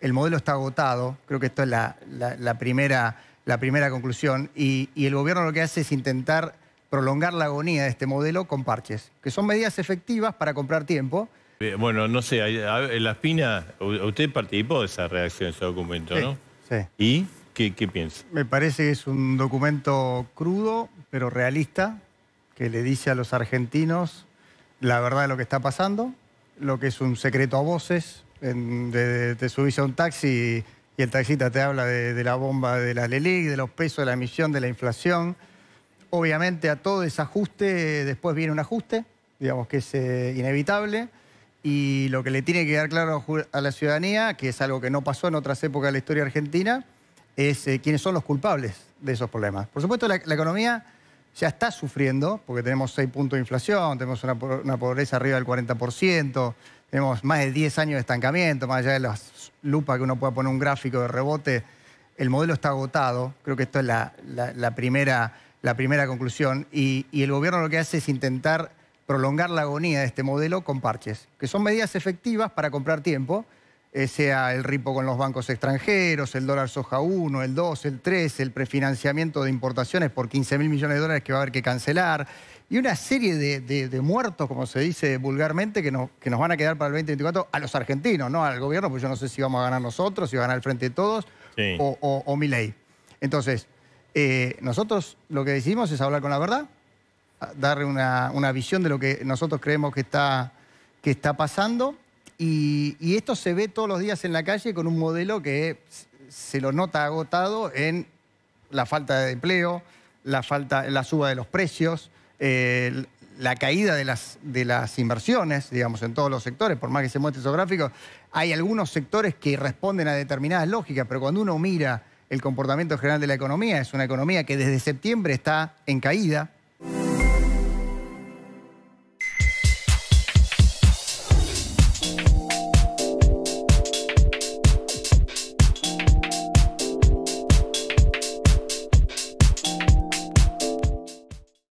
el modelo está agotado, creo que esto es la, primera, la primera conclusión, y, el gobierno lo que hace es intentar prolongar la agonía de este modelo con parches, que son medidas efectivas para comprar tiempo. bueno, no sé, la espina, usted participó de esa reacción, ese documento, ¿no? Sí. ¿Y qué, qué piensa? Me parece que es un documento crudo, pero realista, que le dice a los argentinos la verdad de lo que está pasando, lo que es un secreto a voces, te subís a un taxi y, el taxista te habla de, la bomba de la LELIC, de los pesos, de la emisión, de la inflación. Obviamente a todo ese ajuste después viene un ajuste, digamos que es eh, inevitable. Y lo que le tiene que dar claro a la ciudadanía, que es algo que no pasó en otras épocas de la historia argentina, es eh, quiénes son los culpables de esos problemas. Por supuesto, la, economía ya está sufriendo, porque tenemos seis puntos de inflación, tenemos una pobreza arriba del 40%, tenemos más de 10 años de estancamiento, más allá de las lupas que uno pueda poner un gráfico de rebote, el modelo está agotado, creo que esto es la, la, primera, conclusión, y, el gobierno lo que hace es intentar prolongar la agonía de este modelo con parches, que son medidas efectivas para comprar tiempo, eh, sea el RIPO con los bancos extranjeros, el dólar soja 1, el 2, el 3, el prefinanciamiento de importaciones por 15 mil millones de dólares que va a haber que cancelar, y una serie de, muertos, como se dice vulgarmente, que nos, que nos van a quedar para el 2024 a los argentinos, no al gobierno, porque yo no sé si vamos a ganar nosotros, si va a ganar el Frente de Todos o, o, mi ley. Entonces, eh, nosotros lo que decimos es hablar con la verdad, darle una, una visión de lo que nosotros creemos que está, que está pasando y, esto se ve todos los días en la calle con un modelo que se lo nota agotado en la falta de empleo, la, falta, la suba de los precios, eh, la caída de las, inversiones, digamos, en todos los sectores, por más que se muestre eso gráfico, hay algunos sectores que responden a determinadas lógicas, pero cuando uno mira el comportamiento general de la economía, es una economía que desde septiembre está en caída,